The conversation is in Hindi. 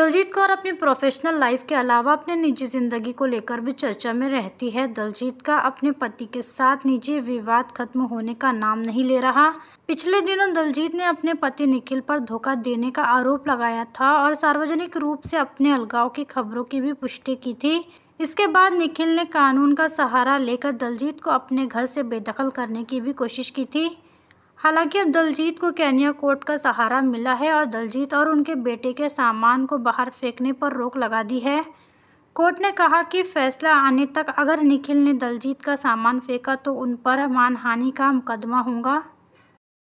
दलजीत कौर अपनी प्रोफेशनल लाइफ के अलावा अपने निजी ज़िंदगी को लेकर भी चर्चा में रहती है दलजीत का अपने पति के साथ निजी विवाद खत्म होने का नाम नहीं ले रहा पिछले दिनों दलजीत ने अपने पति निखिल पर धोखा देने का आरोप लगाया था और सार्वजनिक रूप से अपने अलगाव की खबरों की भी पुष्टि की थी इसके बाद निखिल ने कानून का सहारा लेकर दलजीत को अपने घर से बेदखल करने की भी कोशिश की थी हालांकि अब दलजीत को कैनिया कोर्ट का सहारा मिला है और दलजीत और उनके बेटे के सामान को बाहर फेंकने पर रोक लगा दी है कोर्ट ने कहा कि फैसला आने तक अगर निखिल ने दलजीत का सामान फेंका तो उन पर मानहानि का मुकदमा होगा